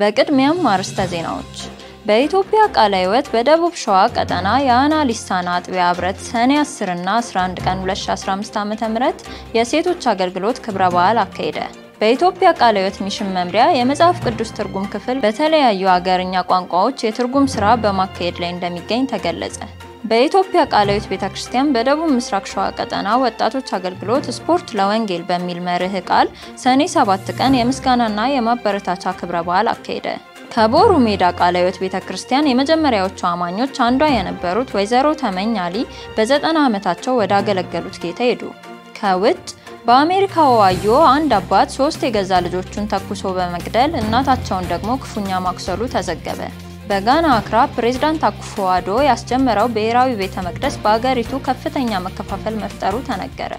በቅድሚያም አርዕስተ ዜናዎች። በኢትዮጵያ ቃለ ሕይወት በደቡብ ሸዋ ቀጠና የአና ሊሳና አጥቢያ ህብረት ሰኔ 10 እና 11 ቀን 2015 ዓ.ም የሴቶች አገልግሎት ክብረ በዓል አካሄደ። በኢትዮጵያ ቃለ ሕይወት ሚሽን መምሪያ የመጽሐፍ ቅዱስ ትርጉም ክፍል በተለያዩ አገርኛ ቋንቋዎች የትርጉም ስራ በማካሄድ ላይ እንደሚገኝ ተገለጸ። በኢትዮጵያ ቃላዊት ቤተ ክርስቲያን በደቡብ ምስራቅ ሸዋ ቀጠና ወጣቶች አገልግሎት ስፖርት ለወንጌል በሚል መርህ ቃል ሰኔ 7 ቀን የምስጋናና የማበረታቻ ክብረ በዓል አካሄደ። ከቦሩ ሜዳ ቃላዊት ቤተ ክርስቲያን የመጀመሪያዎቹ አማኞች አንዷ የነበሩት ወይዘሮ ተመኝ አሊ በዘጠና ዓመታቸው ወዳገለገሉት ጌታ ሄዱ። ከውጭ በአሜሪካ ኦሃዮ አንድ አባት ሶስት የገዛ ልጆቹን ተኩሶ በመግደል እናታቸውን ደግሞ ክፉኛ ማቁሰሉ ተዘገበ። በጋና አክራ ፕሬዝዳንት አኩፎ አዶ ያስጀመረው ብሔራዊ ቤተ መቅደስ በአገሪቱ ከፍተኛ መከፋፈል መፍጠሩ ተነገረ።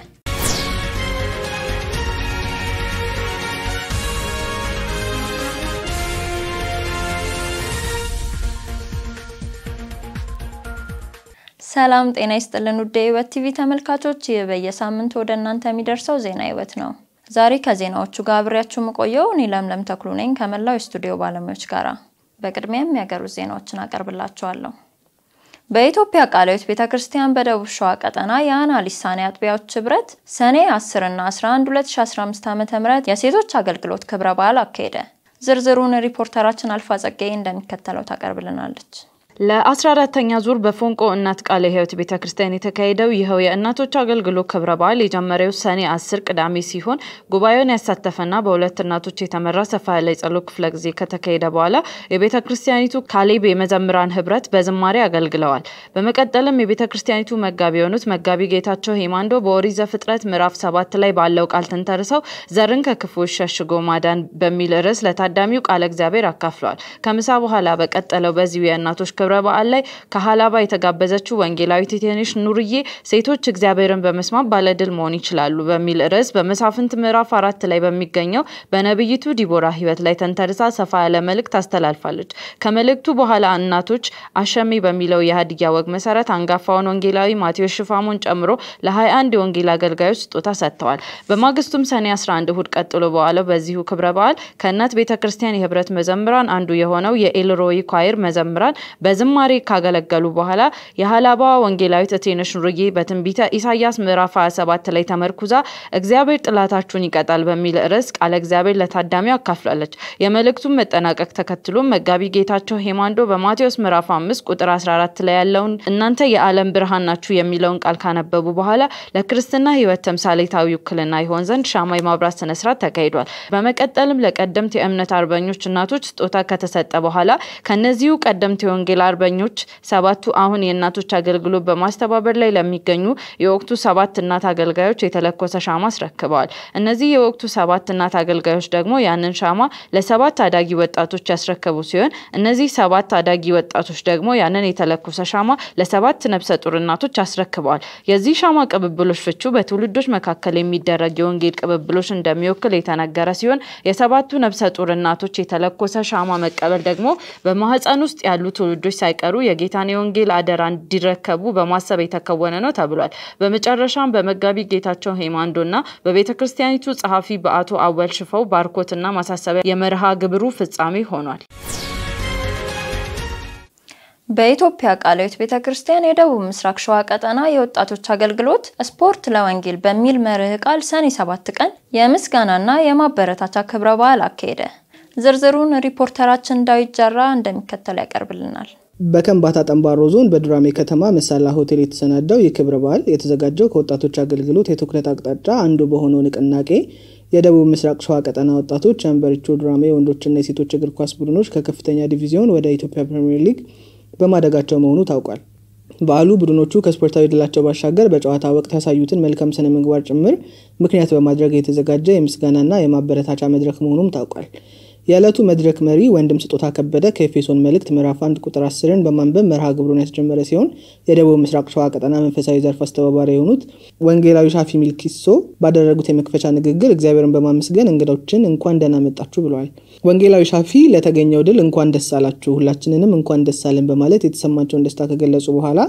ሰላም ጤና ይስጥልን ውድ የህይወት ቲቪ ተመልካቾች፣ ይህ በየሳምንት ወደ እናንተ የሚደርሰው ዜና ህይወት ነው። ዛሬ ከዜናዎቹ ጋር አብሬያችሁ የምቆየው እኔ ለምለም ተክሉ ነኝ ከመላው የስቱዲዮ ባለሙያዎች ጋራ በቅድሚያም የሀገር ዜናዎችን አቀርብላችኋለሁ። በኢትዮጵያ ቃለ ሕይወት ቤተ ክርስቲያን በደቡብ ሸዋ ቀጠና የአና ሊሳኔ አጥቢያዎች ህብረት ሰኔ 10 እና 11 2015 ዓ.ም የሴቶች አገልግሎት ክብረ በዓል አካሄደ። ዝርዝሩን ሪፖርተራችን አልፋ ጸጋዬ እንደሚከተለው ታቀርብልናለች። ለ14ተኛ ዙር በፎንቆ እናት ቃለ ሕይወት ቤተ ክርስቲያን የተካሄደው ይኸው የእናቶች አገልግሎት ክብረ በዓል የጀመረው ሰኔ 10 ቅዳሜ ሲሆን ጉባኤውን ያሳተፈና በሁለት እናቶች የተመራ ሰፋ ያለ የጸሎት ክፍለ ጊዜ ከተካሄደ በኋላ የቤተ ክርስቲያኒቱ ካሌብ የመዘምራን ህብረት በዝማሬ አገልግለዋል። በመቀጠልም የቤተ ክርስቲያኒቱ መጋቢ የሆኑት መጋቢ ጌታቸው ሄማንዶ በኦሪት ዘፍጥረት ምዕራፍ 7 ላይ ባለው ቃል ተንተርሰው ዘርን ከክፉዎች ሸሽጎ ማዳን በሚል ርዕስ ለታዳሚው ቃለ እግዚአብሔር አካፍለዋል። ከምሳ በኋላ በቀጠለው በዚሁ የእናቶች ክብረ በዓል ላይ ከሀላባ የተጋበዘችው ወንጌላዊት እቴነሽ ኑርዬ ሴቶች እግዚአብሔርን በመስማት ባለድል መሆን ይችላሉ በሚል ርዕስ በመሳፍንት ምዕራፍ አራት ላይ በሚገኘው በነብይቱ ዲቦራ ህይወት ላይ ተንተርሳ ሰፋ ያለ መልእክት አስተላልፋለች። ከመልእክቱ በኋላ እናቶች አሸሜ በሚለው የሀዲያ ወግ መሰረት አንጋፋውን ወንጌላዊ ማቴዎስ ሽፋሙን ጨምሮ ለ21 የወንጌል አገልጋዮች ስጦታ ሰጥተዋል። በማግስቱም ሰኔ 11 እሁድ ቀጥሎ በዋለው በዚሁ ክብረ በዓል ከእናት ቤተ ክርስቲያን የህብረት መዘምራን አንዱ የሆነው የኤልሮይ ኳይር መዘምራን በዝማሬ ካገለገሉ በኋላ የሀላባ ወንጌላዊት እቴነሽ ኑርዬ በትንቢተ ኢሳያስ ምዕራፍ 27 ላይ ተመርኩዛ እግዚአብሔር ጥላታችሁን ይቀጣል በሚል ርዕስ ቃለ እግዚአብሔር ለታዳሚው አካፍላለች። የመልእክቱን መጠናቀቅ ተከትሎ መጋቢ ጌታቸው ሄማንዶ በማቴዎስ ምዕራፍ 5 ቁጥር 14 ላይ ያለውን እናንተ የዓለም ብርሃን ናችሁ የሚለውን ቃል ካነበቡ በኋላ ለክርስትና ሕይወት ተምሳሌታዊ ውክልና ይሆን ዘንድ ሻማ የማብራት ስነስርዓት ተካሂዷል። በመቀጠልም ለቀደምት የእምነት አርበኞች እናቶች ስጦታ ከተሰጠ በኋላ ከነዚሁ ቀደምት የወንጌላ አርበኞች ሰባቱ አሁን የእናቶች አገልግሎት በማስተባበር ላይ ለሚገኙ የወቅቱ ሰባት እናት አገልጋዮች የተለኮሰ ሻማ አስረክበዋል። እነዚህ የወቅቱ ሰባት እናት አገልጋዮች ደግሞ ያንን ሻማ ለሰባት አዳጊ ወጣቶች ያስረከቡ ሲሆን እነዚህ ሰባት አዳጊ ወጣቶች ደግሞ ያንን የተለኮሰ ሻማ ለሰባት ነብሰ ጡር እናቶች አስረክበዋል። የዚህ ሻማ ቅብብሎች ፍቹ በትውልዶች መካከል የሚደረግ የወንጌል ቅብብሎች እንደሚወክል የተነገረ ሲሆን የሰባቱ ነብሰ ጡር እናቶች የተለኮሰ ሻማ መቀበል ደግሞ በማህፀን ውስጥ ያሉ ትውልዶች ልጆች ሳይቀሩ የጌታን የወንጌል አደራ እንዲረከቡ በማሰብ የተከወነ ነው ተብሏል። በመጨረሻም በመጋቢ ጌታቸው ሄማንዶና በቤተ ክርስቲያኒቱ ጸሐፊ በአቶ አወል ሽፈው ባርኮትና ማሳሰቢያ የመርሃ ግብሩ ፍጻሜ ሆኗል። በኢትዮጵያ ቃለ ሕይወት ቤተ ክርስቲያን የደቡብ ምስራቅ ሸዋ ቀጠና የወጣቶች አገልግሎት ስፖርት ለወንጌል በሚል መርህ ቃል ሰኔ ሰባት ቀን የምስጋናና የማበረታቻ ክብረ በዓል አካሄደ። ዝርዝሩን ሪፖርተራችን ዳዊት ጃራ እንደሚከተል ያቀርብልናል። በከምባታ ጠንባሮ ዞን በዱራሜ ከተማ መሳላ ሆቴል የተሰናዳው የክብረ በዓል የተዘጋጀው ከወጣቶች አገልግሎት የትኩረት አቅጣጫ አንዱ በሆነው ንቅናቄ የደቡብ ምስራቅ ሸዋ ቀጠና ወጣቶች የአንበሪቾ ዱራሜ የወንዶችና የሴቶች እግር ኳስ ቡድኖች ከከፍተኛ ዲቪዚዮን ወደ ኢትዮጵያ ፕሪምየር ሊግ በማደጋቸው መሆኑ ታውቋል። በዓሉ ቡድኖቹ ከስፖርታዊ ድላቸው ባሻገር በጨዋታ ወቅት ያሳዩትን መልካም ስነ ምግባር ጭምር ምክንያት በማድረግ የተዘጋጀ የምስጋናና የማበረታቻ መድረክ መሆኑም ታውቋል። የዕለቱ መድረክ መሪ ወንድም ስጦታ ከበደ ከኤፌሶን መልእክት ምዕራፍ 1 ቁጥር 10 ስርን በማንበብ መርሃ ግብሩን ያስጀመረ ሲሆን የደቡብ ምስራቅ ሸዋ ቀጠና መንፈሳዊ ዘርፍ አስተባባሪ የሆኑት ወንጌላዊ ሻፊ ሚልኪሶ ባደረጉት የመክፈቻ ንግግር እግዚአብሔርን በማመስገን እንግዶችን እንኳን ደህና መጣችሁ ብለዋል። ወንጌላዊ ሻፊ ለተገኘው ድል እንኳን ደስ አላችሁ፣ ሁላችንንም እንኳን ደስ አለን በማለት የተሰማቸውን ደስታ ከገለጹ በኋላ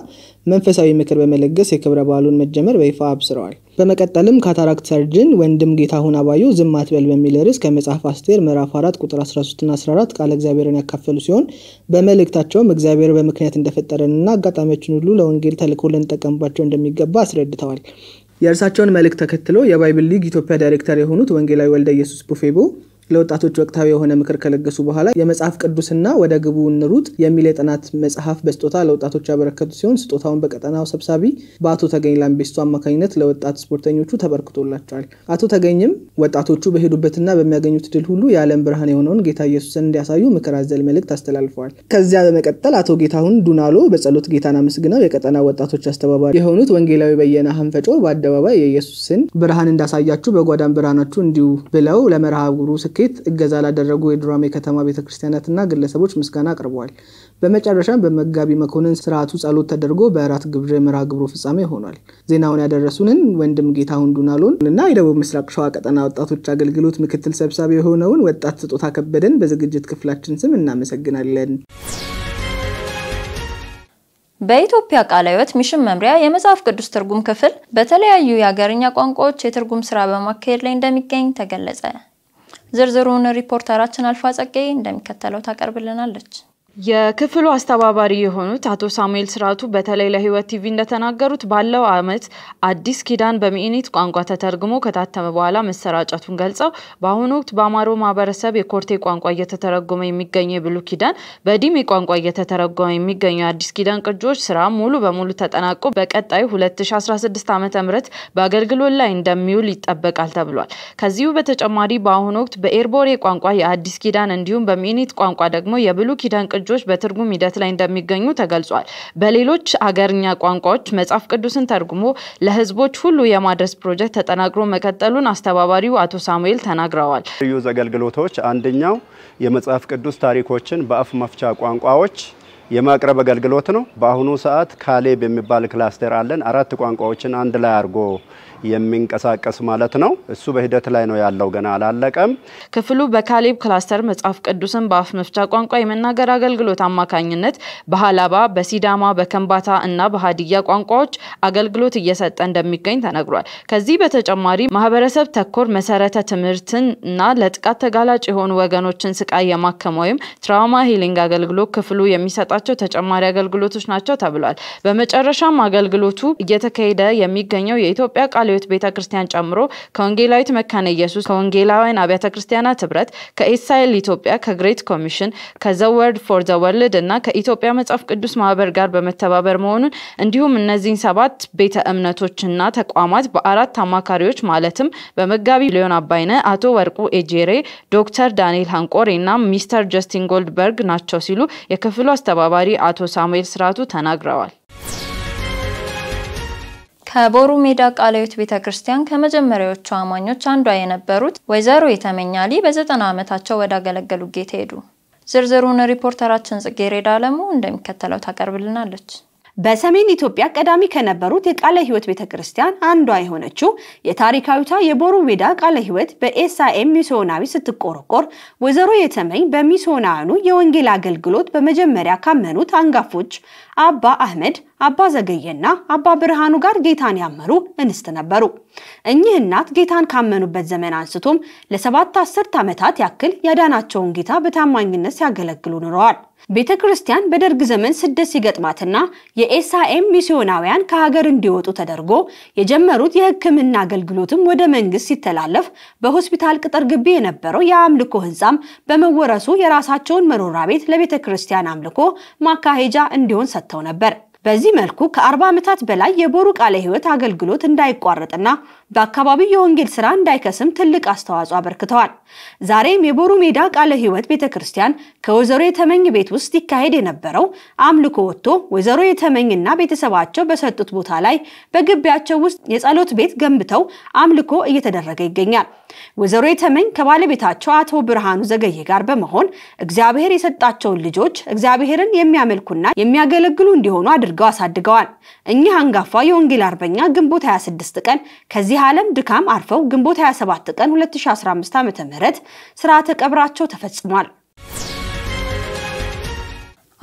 መንፈሳዊ ምክር በመለገስ የክብረ በዓሉን መጀመር በይፋ አብስረዋል። በመቀጠልም ካታራክት ሰርጅን ወንድም ጌታሁን አባዩ ዝም አትበል በሚል ርዕስ ከመጽሐፍ አስቴር ምዕራፍ 4 ቁጥር 13ና 14 ቃለ እግዚአብሔርን ያካፈሉ ሲሆን በመልእክታቸውም እግዚአብሔር በምክንያት እንደፈጠረንና አጋጣሚዎችን ሁሉ ለወንጌል ተልኮ ልንጠቀምባቸው እንደሚገባ አስረድተዋል። የእርሳቸውን መልእክት ተከትሎ የባይብል ሊግ ኢትዮጵያ ዳይሬክተር የሆኑት ወንጌላዊ ወልደ ኢየሱስ ቡፌቦ ለወጣቶች ወቅታዊ የሆነ ምክር ከለገሱ በኋላ የመጽሐፍ ቅዱስና ወደ ግቡ እንሩጥ የሚል የጥናት መጽሐፍ በስጦታ ለወጣቶች ያበረከቱ ሲሆን ስጦታውን በቀጠናው ሰብሳቢ በአቶ ተገኝ ላምቤስቶ አማካኝነት ለወጣት ስፖርተኞቹ ተበርክቶላቸዋል። አቶ ተገኝም ወጣቶቹ በሄዱበትና በሚያገኙት ድል ሁሉ የዓለም ብርሃን የሆነውን ጌታ ኢየሱስን እንዲያሳዩ ምክር አዘል መልእክት አስተላልፈዋል። ከዚያ በመቀጠል አቶ ጌታሁን ዱናሎ በጸሎት ጌታን አመስግነው የቀጠና ወጣቶች አስተባባሪ የሆኑት ወንጌላዊ በየነ ሀንፈጮ በአደባባይ የኢየሱስን ብርሃን እንዳሳያችሁ በጓዳም ብርሃናችሁ እንዲሁ ብለው ለመርሃ ግብሩ ስኬት እገዛ ላደረጉ የዱራሜ ከተማ ቤተክርስቲያናትና ግለሰቦች ምስጋና አቅርበዋል። በመጨረሻም በመጋቢ መኮንን ስርዓቱ ጸሎት ተደርጎ በእራት ግብዣ የመርሃ ግብሩ ፍጻሜ ሆኗል። ዜናውን ያደረሱንን ወንድም ጌታ ዱናሎን እና የደቡብ ምስራቅ ሸዋ ቀጠና ወጣቶች አገልግሎት ምክትል ሰብሳቢ የሆነውን ወጣት ስጦታ ከበደን በዝግጅት ክፍላችን ስም እናመሰግናለን። በኢትዮጵያ ቃለ ሕይወት ሚሽን መምሪያ የመጽሐፍ ቅዱስ ትርጉም ክፍል በተለያዩ የሀገርኛ ቋንቋዎች የትርጉም ስራ በማካሄድ ላይ እንደሚገኝ ተገለጸ። ዝርዝሩን ሪፖርተራችን አልፋ ጸቄ እንደሚከተለው ታቀርብልናለች። የክፍሉ አስተባባሪ የሆኑት አቶ ሳሙኤል ስርዓቱ በተለይ ለህይወት ቲቪ እንደተናገሩት ባለው አመት አዲስ ኪዳን በሚኒት ቋንቋ ተተርጉሞ ከታተመ በኋላ መሰራጨቱን ገልጸው በአሁኑ ወቅት በአማሮ ማህበረሰብ የኮርቴ ቋንቋ እየተተረጎመ የሚገኙ የብሉ ኪዳን በዲሜ ቋንቋ እየተተረጎመ የሚገኙ የአዲስ ኪዳን ቅጂዎች ስራ ሙሉ በሙሉ ተጠናቆ በቀጣዩ 2016 ዓ ም በአገልግሎት ላይ እንደሚውል ይጠበቃል ተብሏል። ከዚሁ በተጨማሪ በአሁኑ ወቅት በኤርቦሬ ቋንቋ የአዲስ ኪዳን እንዲሁም በሚኒት ቋንቋ ደግሞ የብሉ ኪዳን ቅጆ ቅጆች በትርጉም ሂደት ላይ እንደሚገኙ ተገልጿል። በሌሎች አገርኛ ቋንቋዎች መጽሐፍ ቅዱስን ተርጉሞ ለህዝቦች ሁሉ የማድረስ ፕሮጀክት ተጠናክሮ መቀጠሉን አስተባባሪው አቶ ሳሙኤል ተናግረዋል። ልዩ አገልግሎቶች አንደኛው የመጽሐፍ ቅዱስ ታሪኮችን በአፍ መፍቻ ቋንቋዎች የማቅረብ አገልግሎት ነው። በአሁኑ ሰዓት ካሌብ የሚባል ክላስተር አለን። አራት ቋንቋዎችን አንድ ላይ አድርጎ የሚንቀሳቀስ ማለት ነው። እሱ በሂደት ላይ ነው ያለው፣ ገና አላለቀም። ክፍሉ በካሌብ ክላስተር መጽሐፍ ቅዱስን በአፍ መፍቻ ቋንቋ የመናገር አገልግሎት አማካኝነት በሀላባ፣ በሲዳማ፣ በከንባታ እና በሀዲያ ቋንቋዎች አገልግሎት እየሰጠ እንደሚገኝ ተነግሯል። ከዚህ በተጨማሪ ማህበረሰብ ተኮር መሰረተ ትምህርትን እና ለጥቃት ተጋላጭ የሆኑ ወገኖችን ስቃይ የማከም ወይም ትራውማ ሂሊንግ አገልግሎት ክፍሉ የሚሰጣቸው ተጨማሪ አገልግሎቶች ናቸው ተብሏል። በመጨረሻም አገልግሎቱ እየተካሄደ የሚገኘው የኢትዮጵያ ቃል ቃልዮት ቤተ ክርስቲያን ጨምሮ ከወንጌላዊት መካነ ኢየሱስ፣ ከወንጌላውያን አብያተ ክርስቲያናት ህብረት፣ ከኢሳይል ኢትዮጵያ፣ ከግሬት ኮሚሽን፣ ከዘወርድ ፎር ዘወርልድ እና ከኢትዮጵያ መጽሐፍ ቅዱስ ማህበር ጋር በመተባበር መሆኑን እንዲሁም እነዚህን ሰባት ቤተ እምነቶችና ተቋማት በአራት አማካሪዎች ማለትም በመጋቢ ሊዮን አባይነ፣ አቶ ወርቁ ኤጄሬ፣ ዶክተር ዳንኤል ሃንቆሬ እና ሚስተር ጀስቲን ጎልድበርግ ናቸው ሲሉ የክፍሉ አስተባባሪ አቶ ሳሙኤል ስርዓቱ ተናግረዋል። ከቦሩ ሜዳ ቃለዮት ቤተ ክርስቲያን ከመጀመሪያዎቹ አማኞች አንዷ የነበሩት ወይዘሮ የተመኛሊ በዘጠና ዓመታቸው ወዳገለገሉ ጌታ ሄዱ። ዝርዝሩን ሪፖርተራችን ጽጌረዳ አለሙ እንደሚከተለው ታቀርብልናለች። በሰሜን ኢትዮጵያ ቀዳሚ ከነበሩት የቃለ ሕይወት ቤተ ክርስቲያን አንዷ የሆነችው የታሪካዊቷ የቦሩ ዌዳ ቃለ ሕይወት በኤስአኤም ሚስዮናዊ ስትቆረቆር ወይዘሮ የተመኝ በሚስዮናውያኑ የወንጌል አገልግሎት በመጀመሪያ ካመኑት አንጋፎች አባ አህመድ፣ አባ ዘገየና አባ ብርሃኑ ጋር ጌታን ያመሩ እንስት ነበሩ። እኚህ እናት ጌታን ካመኑበት ዘመን አንስቶም ለሰባት አስርት ዓመታት ያክል ያዳናቸውን ጌታ በታማኝነት ሲያገለግሉ ኑረዋል። ቤተ ክርስቲያን በደርግ ዘመን ስደት ሲገጥማትና የኤስአኤም ሚስዮናውያን ከሀገር እንዲወጡ ተደርጎ የጀመሩት የሕክምና አገልግሎትም ወደ መንግስት ሲተላለፍ በሆስፒታል ቅጥር ግቢ የነበረው የአምልኮ ህንፃም በመወረሱ የራሳቸውን መኖሪያ ቤት ለቤተ ክርስቲያን አምልኮ ማካሄጃ እንዲሆን ሰጥተው ነበር። በዚህ መልኩ ከ40 ዓመታት በላይ የቦሩ ቃለ ሕይወት አገልግሎት እንዳይቋረጥና በአካባቢው የወንጌል ስራ እንዳይከስም ትልቅ አስተዋጽኦ አበርክተዋል። ዛሬም የቦሩ ሜዳ ቃለ ሕይወት ቤተ ክርስቲያን ከወይዘሮ የተመኝ ቤት ውስጥ ይካሄድ የነበረው አምልኮ ወጥቶ ወይዘሮ የተመኝና ቤተሰባቸው በሰጡት ቦታ ላይ በግቢያቸው ውስጥ የጸሎት ቤት ገንብተው አምልኮ እየተደረገ ይገኛል። ወይዘሮ የተመኝ ከባለቤታቸው አቶ ብርሃኑ ዘገየ ጋር በመሆን እግዚአብሔር የሰጣቸውን ልጆች እግዚአብሔርን የሚያመልኩና የሚያገለግሉ እንዲሆኑ አድርገው አሳድገዋል። እኚህ አንጋፋ የወንጌል አርበኛ ግንቦት 26 ቀን ከዚህ ከዚህ ዓለም ድካም አርፈው ግንቦት 27 ቀን 2015 ዓ.ም ስርዓተ ቀብራቸው ተፈጽሟል።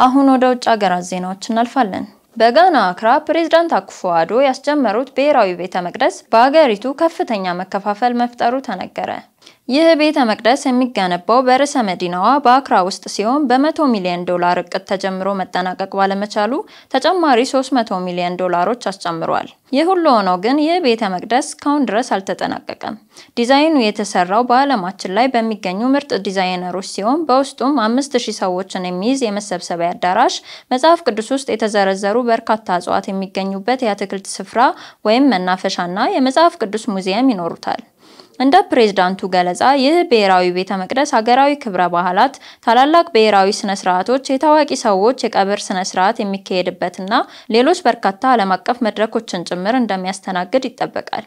አሁን ወደ ውጭ ሀገራት ዜናዎች እናልፋለን። በጋና አክራ ፕሬዝዳንት አኩፎዋዶ ያስጀመሩት ብሔራዊ ቤተ መቅደስ በሀገሪቱ ከፍተኛ መከፋፈል መፍጠሩ ተነገረ። ይህ ቤተ መቅደስ የሚገነባው በርዕሰ መዲናዋ በአክራ ውስጥ ሲሆን በመቶ ሚሊዮን ዶላር እቅድ ተጀምሮ መጠናቀቅ ባለመቻሉ ተጨማሪ 300 ሚሊዮን ዶላሮች አስጨምሯል። ይህ ሁሉ ሆኖ ግን ይህ ቤተ መቅደስ እስካሁን ድረስ አልተጠናቀቀም። ዲዛይኑ የተሰራው በዓለማችን ላይ በሚገኙ ምርጥ ዲዛይነሮች ሲሆን በውስጡም አምስት ሺህ ሰዎችን የሚይዝ የመሰብሰቢያ አዳራሽ፣ መጽሐፍ ቅዱስ ውስጥ የተዘረዘሩ በርካታ እጽዋት የሚገኙበት የአትክልት ስፍራ ወይም መናፈሻና የመጽሐፍ ቅዱስ ሙዚየም ይኖሩታል። እንደ ፕሬዝዳንቱ ገለጻ ይህ ብሔራዊ ቤተ መቅደስ ሀገራዊ ክብረ ባህላት፣ ታላላቅ ብሔራዊ ስነ ስርዓቶች፣ የታዋቂ ሰዎች የቀብር ስነ ስርዓት የሚካሄድበትና ሌሎች በርካታ ዓለም አቀፍ መድረኮችን ጭምር እንደሚያስተናግድ ይጠበቃል።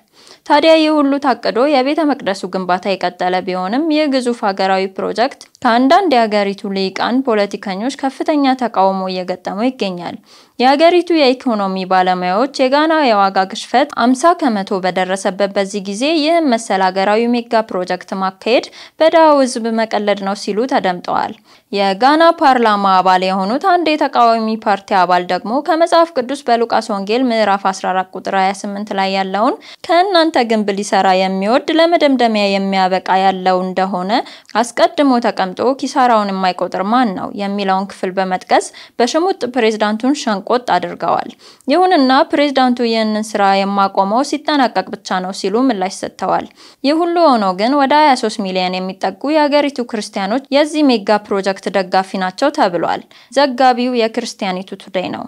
ታዲያ ይህ ሁሉ ታቅዶ የቤተ መቅደሱ ግንባታ የቀጠለ ቢሆንም ይህ ግዙፍ ሀገራዊ ፕሮጀክት ከአንዳንድ የሀገሪቱ ልሂቃን ፖለቲከኞች ከፍተኛ ተቃውሞ እየገጠመው ይገኛል። የሀገሪቱ የኢኮኖሚ ባለሙያዎች የጋና የዋጋ ግሽፈት 50 ከመቶ በደረሰበት በዚህ ጊዜ ይህም መሰል ሀገራዊ ሜጋ ፕሮጀክት ማካሄድ በድሃው ህዝብ መቀለድ ነው ሲሉ ተደምጠዋል። የጋና ፓርላማ አባል የሆኑት አንድ የተቃዋሚ ፓርቲ አባል ደግሞ ከመጽሐፍ ቅዱስ በሉቃስ ወንጌል ምዕራፍ 14 ቁጥር 28 ላይ ያለውን ከእናንተ ግንብ ሊሰራ የሚወድ ለመደምደሚያ የሚያበቃ ያለው እንደሆነ አስቀድሞ ተቀምጦ ኪሳራውን የማይቆጥር ማን ነው የሚለውን ክፍል በመጥቀስ በሽሙጥ ፕሬዝዳንቱን ሸንቆጥ አድርገዋል። ይሁንና ፕሬዝዳንቱ ይህንን ስራ የማቆመው ሲጠናቀቅ ብቻ ነው ሲሉ ምላሽ ሰጥተዋል። ይህ ሁሉ ሆኖ ግን ወደ 23 ሚሊዮን የሚጠጉ የሀገሪቱ ክርስቲያኖች የዚህ ሜጋ ፕሮጀክት ፕሮጀክት ደጋፊ ናቸው ተብሏል። ዘጋቢው የክርስቲያኒቱ ቱዴይ ነው።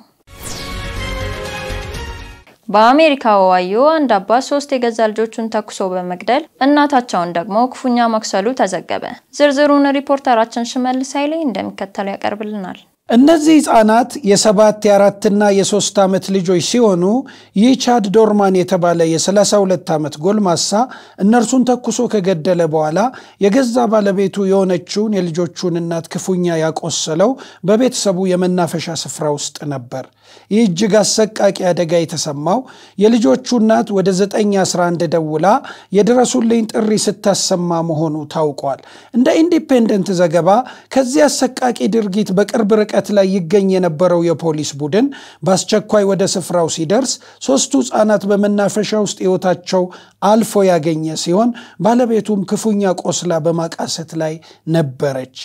በአሜሪካ ኦዋዮ አንድ አባት ሶስት የገዛ ልጆቹን ተኩሶ በመግደል እናታቸውን ደግሞ ክፉኛ መክሰሉ ተዘገበ። ዝርዝሩን ሪፖርተራችን ሽመልስ ኃይሌ እንደሚከተለው ያቀርብልናል። እነዚህ ህፃናት የሰባት የአራትና የሶስት ዓመት ልጆች ሲሆኑ ይህ ቻድ ዶርማን የተባለ የ32 ዓመት ጎልማሳ እነርሱን ተኩሶ ከገደለ በኋላ የገዛ ባለቤቱ የሆነችውን የልጆቹን እናት ክፉኛ ያቆሰለው በቤተሰቡ የመናፈሻ ስፍራ ውስጥ ነበር። ይህ እጅግ አሰቃቂ አደጋ የተሰማው የልጆቹ እናት ወደ 911 ደውላ የድረሱልኝ ጥሪ ስታሰማ መሆኑ ታውቋል። እንደ ኢንዲፔንደንት ዘገባ ከዚህ አሰቃቂ ድርጊት በቅርብ ርቀት ርቀት ላይ ይገኝ የነበረው የፖሊስ ቡድን በአስቸኳይ ወደ ስፍራው ሲደርስ ሶስቱ ህፃናት በመናፈሻ ውስጥ ህይወታቸው አልፎ ያገኘ ሲሆን ባለቤቱም ክፉኛ ቆስላ በማቃሰት ላይ ነበረች።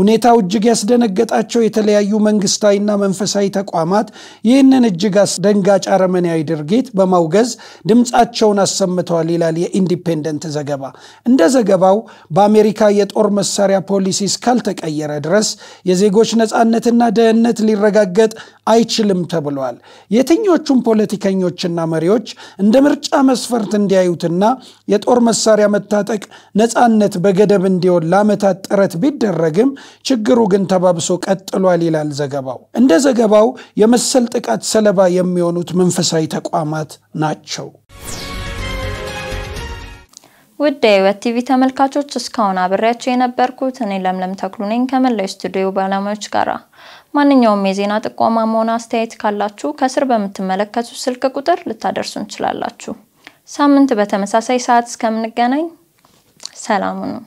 ሁኔታው እጅግ ያስደነገጣቸው የተለያዩ መንግስታዊና መንፈሳዊ ተቋማት ይህንን እጅግ አስደንጋጭ አረመኔያዊ ድርጊት በማውገዝ ድምፃቸውን አሰምተዋል ይላል የኢንዲፔንደንት ዘገባ። እንደ ዘገባው በአሜሪካ የጦር መሳሪያ ፖሊሲ እስካልተቀየረ ድረስ የዜጎች ነፃነትና ደህንነት ሊረጋገጥ አይችልም ተብሏል። የትኞቹም ፖለቲከኞችና መሪዎች እንደ ምርጫ መስፈርት እንዲያዩትና የጦር መሳሪያ መታጠቅ ነፃነት በገደብ እንዲሆን ለዓመታት ጥረት ቢደረግም ችግሩ ግን ተባብሶ ቀጥሏል ይላል ዘገባው። እንደ ዘገባው የመሰል ጥቃት ሰለባ የሚሆኑት መንፈሳዊ ተቋማት ናቸው። ውድ የህይወት ቲቪ ተመልካቾች እስካሁን አብሬያቸው የነበርኩት እኔ ለምለም ተክሉ ነኝ ከመላው ስቱዲዮ ባለሙያዎች ጋራ። ማንኛውም የዜና ጥቆማ መሆን አስተያየት ካላችሁ ከስር በምትመለከቱት ስልክ ቁጥር ልታደርሱ እንችላላችሁ። ሳምንት በተመሳሳይ ሰዓት እስከምንገናኝ ሰላም ነው።